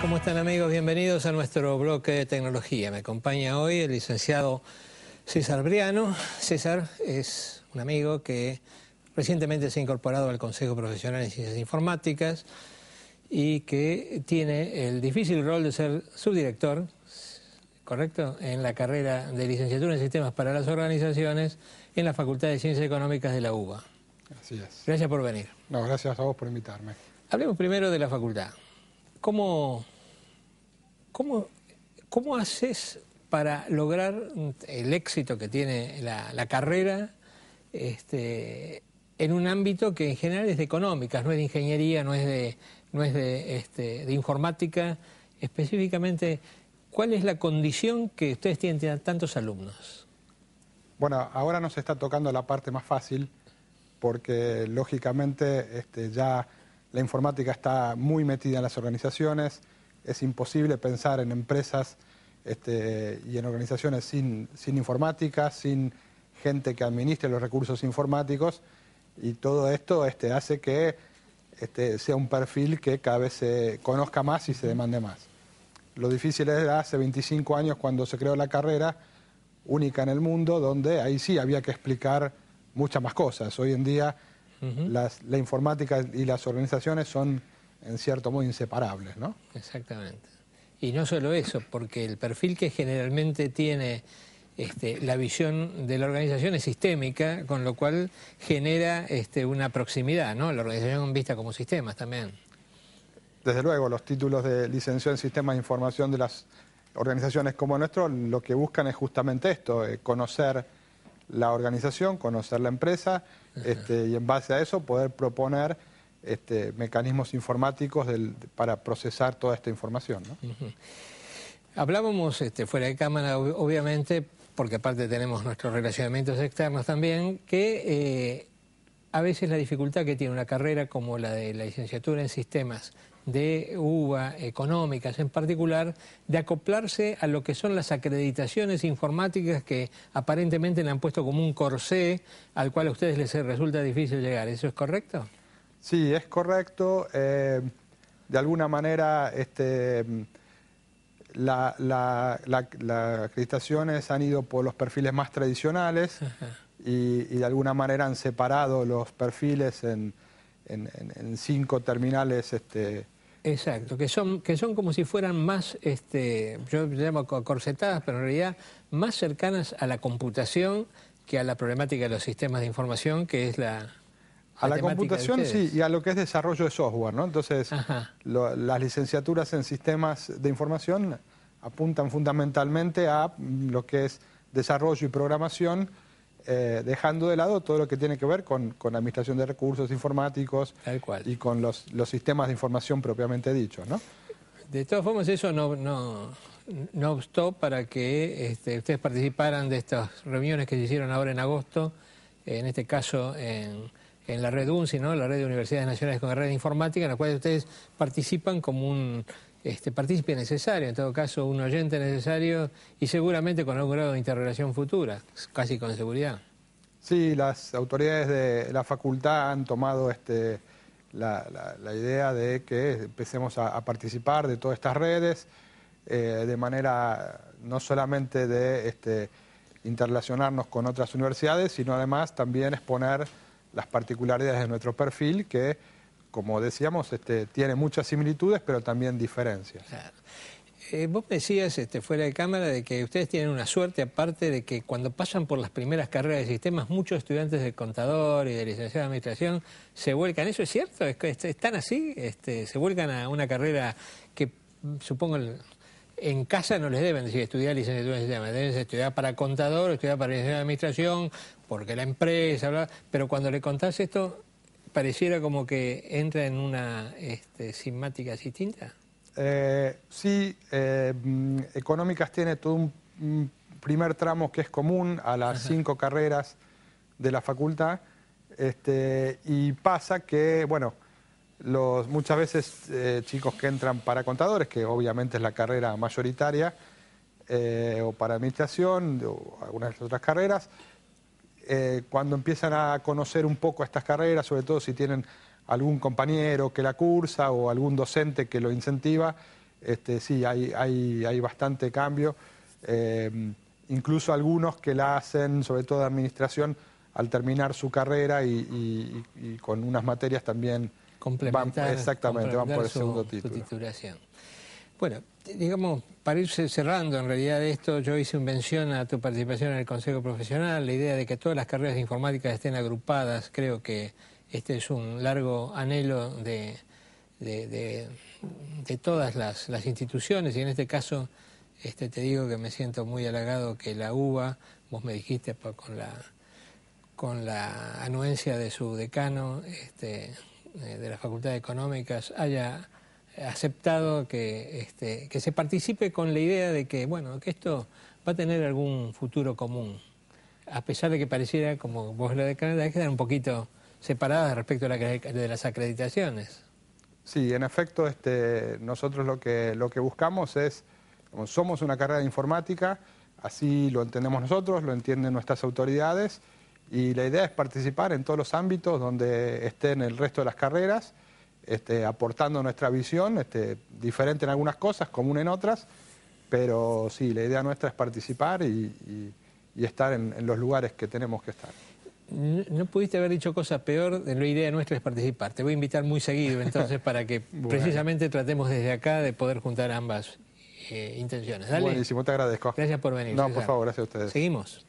¿Cómo están amigos? Bienvenidos a nuestro bloque de tecnología. Me acompaña hoy el licenciado César Briano. César es un amigo que recientemente se ha incorporado al Consejo Profesional en Ciencias Informáticas y que tiene el difícil rol de ser subdirector, ¿correcto?, en la carrera de licenciatura en sistemas para las organizaciones en la Facultad de Ciencias Económicas de la UBA. Así es. Gracias por venir. No, gracias a vos por invitarme. Hablemos primero de la facultad. ¿Cómo ¿Cómo, haces para lograr el éxito que tiene la, carrera este, en un ámbito que en general es de económicas, no es de ingeniería, no es este, de, informática? Específicamente, ¿cuál es la condición que ustedes tienen, tienen tantos alumnos? Bueno, ahora nos está tocando la parte más fácil porque lógicamente este, ya la informática está muy metida en las organizaciones, es imposible pensar en empresas este, y en organizaciones sin, informática, sin gente que administre los recursos informáticos y todo esto este, hace que este, sea un perfil que cada vez se conozca más y se demande más. Lo difícil es hace 25 años cuando se creó la carrera única en el mundo, donde ahí sí había que explicar muchas más cosas. Hoy en día la informática y las organizaciones son en cierto modo inseparables, ¿no? Exactamente. Y no solo eso, porque el perfil que generalmente tiene este, la visión de la organización es sistémica, con lo cual genera este, una proximidad, ¿no? La organización vista como sistemas también. Desde luego, los títulos de licenciado en sistemas de información de las organizaciones como nuestro lo que buscan es justamente esto, eh, conocer la organización, conocer la empresa este, y en base a eso poder proponer este, mecanismos informáticos para procesar toda esta información. Hablábamos este, fuera de cámara, obviamente, porque aparte tenemos nuestros relacionamientos externos también, que eh, a veces la dificultad que tiene una carrera como la de la licenciatura en sistemas de UBA, económicas en particular, de acoplarse a lo que son las acreditaciones informáticas que aparentemente le han puesto como un corsé al cual a ustedes les resulta difícil llegar. ¿Eso es correcto? Sí, es correcto. Eh, de alguna manera, este, las acreditaciones han ido por los perfiles más tradicionales y, de alguna manera han separado los perfiles en, cinco terminales. Este, Exacto, que son, que son como si fueran más, este, yo llamo corsetadas, pero en realidad más cercanas a la computación que a la problemática de los sistemas de información, que es la, a la, computación sí, y a lo que es desarrollo de software, ¿no? Entonces, las licenciaturas en sistemas de información apuntan fundamentalmente a lo que es desarrollo y programación, eh, dejando de lado todo lo que tiene que ver con, con administración de recursos informáticos y con los, sistemas de información propiamente dichos, ¿no? De todas formas, eso no, no, obstó para que este, ustedes participaran de estas reuniones que se hicieron ahora en agosto, en este caso en en la red UNCI, ¿no? la red de universidades nacionales con la red informática, en la cual ustedes participan como un este, partícipe necesario, en todo caso un oyente necesario y seguramente con algún grado de interrelación futura, casi con seguridad. Sí, las autoridades de la facultad han tomado este, la, idea de que empecemos a, participar de todas estas redes eh, de manera no solamente de este, interrelacionarnos con otras universidades, sino además también exponer las particularidades de nuestro perfil que, como decíamos, este, tiene muchas similitudes, pero también diferencias. Eh, vos decías este, fuera de cámara de que ustedes tienen una suerte, aparte de que cuando pasan por las primeras carreras de sistemas, muchos estudiantes de contador y de licenciado de administración se vuelcan. ¿Eso es cierto? ¿Están así? Este, ¿Se vuelcan a una carrera que, supongo, en casa no les deben decir estudiar licenciatura en sistema, deben estudiar para contador, estudiar para licenciatura de administración, porque la empresa, bla, pero cuando le contás esto, pareciera como que entra en una este, simática distinta. Eh, sí, eh, económicas tiene todo un, primer tramo que es común a las cinco carreras de la facultad, este, y pasa que, bueno, los, muchas veces eh, chicos que entran para contadores, que obviamente es la carrera mayoritaria, eh, o para administración, o algunas de otras carreras, eh, cuando empiezan a conocer un poco estas carreras, sobre todo si tienen algún compañero que la cursa o algún docente que lo incentiva, este, sí, hay, hay, hay, bastante cambio. incluso algunos que la hacen, sobre todo administración, al terminar su carrera y con unas materias también complementar. exactamente, van por el segundo su, título. titulación. Bueno, digamos, para ir cerrando en realidad esto, yo hice un mención a tu participación en el Consejo Profesional, la idea de que todas las carreras informáticas estén agrupadas, creo que este es un largo anhelo de, de, todas las, las, instituciones y en este caso este, te digo que me siento muy halagado que la UBA, vos me dijiste con la, con la anuencia de su decano, este, eh, de la Facultad de Económicas haya aceptado que, este, se participe con la idea de que, esto va a tener algún futuro común, a pesar de que pareciera, como vos lo que quedar un poquito separada respecto a la, de las acreditaciones. Sí, en efecto, este, nosotros lo que, lo que buscamos es, somos una carrera de informática, así lo entendemos nosotros, lo entienden nuestras autoridades, y la idea es participar en todos los ámbitos donde estén el resto de las carreras, este, aportando nuestra visión, este, diferente en algunas cosas, común en otras, pero sí, la idea nuestra es participar y, estar en, los lugares que tenemos que estar. No, pudiste haber dicho cosa peor, de la idea nuestra es participar. Te voy a invitar muy seguido entonces para que precisamente tratemos desde acá de poder juntar ambas eh, intenciones. Buenísimo, te agradezco. Gracias por venir. No, por favor, gracias a ustedes. Seguimos.